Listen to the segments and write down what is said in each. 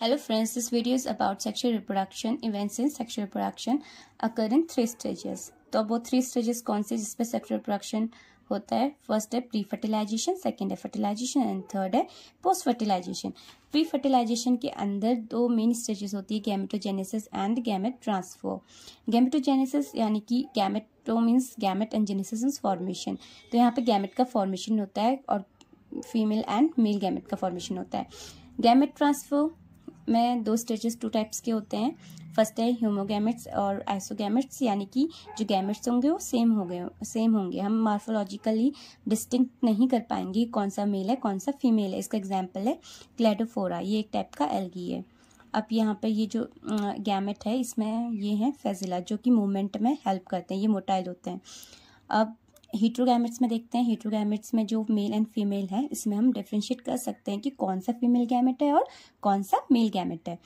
Hello friends, this video is about sexual reproduction, events in sexual reproduction occur in three stages. तो वो three stages कौन से जिसपे sexual reproduction होता है फर्स्ट है प्री फर्टिलाइजेशन सेकेंड है फर्टिलाइजेशन एंड थर्ड है पोस्ट फर्टिलाइजेशन प्री फर्टिलाइजेशन के अंदर दो मेन स्टेजेस होती है gametogenesis and gamete transfer gametogenesis यानी कि gameto means gamete and genesis formation तो यहाँ पे गैमेट का फॉर्मेशन होता है और फीमेल एंड मेल गैमेट का फॉर्मेशन होता है गैमेट ट्रांसफर में दो स्टेजेस टू टाइप्स के होते हैं फर्स्ट है ह्यूमोगेमिट्स और आइसोगेमिट्स यानी कि जो गैमिट्स होंगे वो सेम हो गए सेम होंगे हम मार्फोलॉजिकली डिस्टिंक्ट नहीं कर पाएंगे कौन सा मेल है कौन सा फीमेल है इसका एग्जाम्पल है क्लेडोफोरा ये एक टाइप का एलगी है अब यहाँ पे ये जो गैमेट है इसमें ये है फेजिला जो कि मूवमेंट में हेल्प करते हैं ये मोटाइल होते हैं अब हीट्रोगैमिट्स में देखते हैं हीट्रोगैमिट्स में जो मेल एंड फीमेल है इसमें हम डिफ्रेंशिएट कर सकते हैं कि कौन सा फीमेल गैमेट है और कौन सा मेल गैमेट है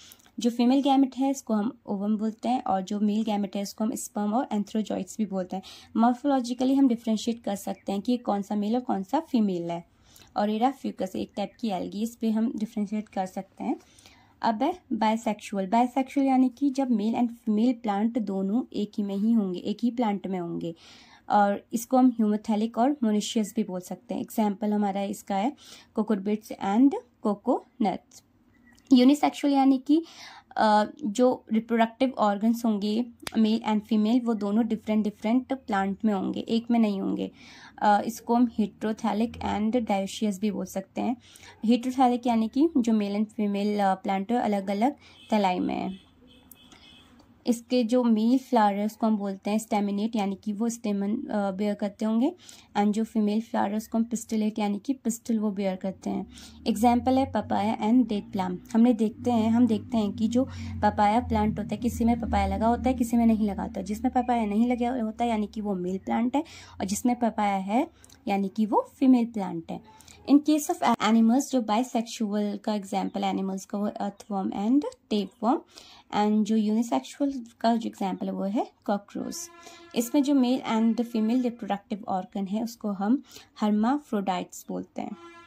जो फीमेल गैमेट है इसको हम ओवम बोलते हैं और जो मेल गैमेट है इसको हम स्पर्म और एंथ्रोजॉइट्स भी बोलते हैं मॉर्फोलॉजिकली हम डिफ्रेंशिएट कर सकते हैं कि कौन सा मेल और कौन सा फीमेल है और एरा फ्यूकस एक टाइप की एलगी इस पर हम डिफ्रेंशिएट कर सकते हैं अब है बायसेक्सुअल बायसेक्सुअल यानी कि जब मेल एंड फीमेल प्लांट दोनों एक ही में ही होंगे एक ही प्लांट में होंगे और इसको हम ह्यूमोथैलिक और मोनिशियस भी बोल सकते हैं एग्जाम्पल हमारा इसका है कोकोबिट्स एंड कोकोनट्स यूनिसेक्शुअल यानी कि जो रिप्रोडक्टिव ऑर्गन्स होंगे मेल एंड फीमेल वो दोनों डिफरेंट डिफरेंट प्लांट में होंगे एक में नहीं होंगे इसको हम हीट्रोथैलिक एंड डायोशियस भी बोल सकते हैं हीट्रोथैलिक यानी कि जो मेल एंड फीमेल प्लांट अलग अलग तलाई में है इसके जो मेल फ्लावर्स को हम बोलते हैं स्टेमिनेट यानी कि वो स्टेमन बेयर करते होंगे एंड जो फीमेल फ्लावर्स को हम पिस्टलेट यानी कि पिस्टल वो बेयर करते हैं एग्जाम्पल है पपाया एंड डेट प्लांट हमने देखते हैं हम देखते हैं कि जो पपाया प्लांट होता है किसी में पपाया लगा होता है किसी में नहीं लगा होता जिसमें पपाया नहीं लगा होता है यानी कि वो मेल प्लांट है और जिसमें पपाया है यानी कि वो फीमेल प्लांट है इन केस ऑफ एनिमल्स जो बाइसेक्सुअल का एग्जांपल एनिमल्स का वो अर्थवॉर्म एंड टेपवॉर्म एंड जो यूनिसेक्सुअल का जो एग्जांपल है वो है कॉकरोच इसमें जो male and female reproductive organ है उसको हम फ्रोडाइट्स बोलते हैं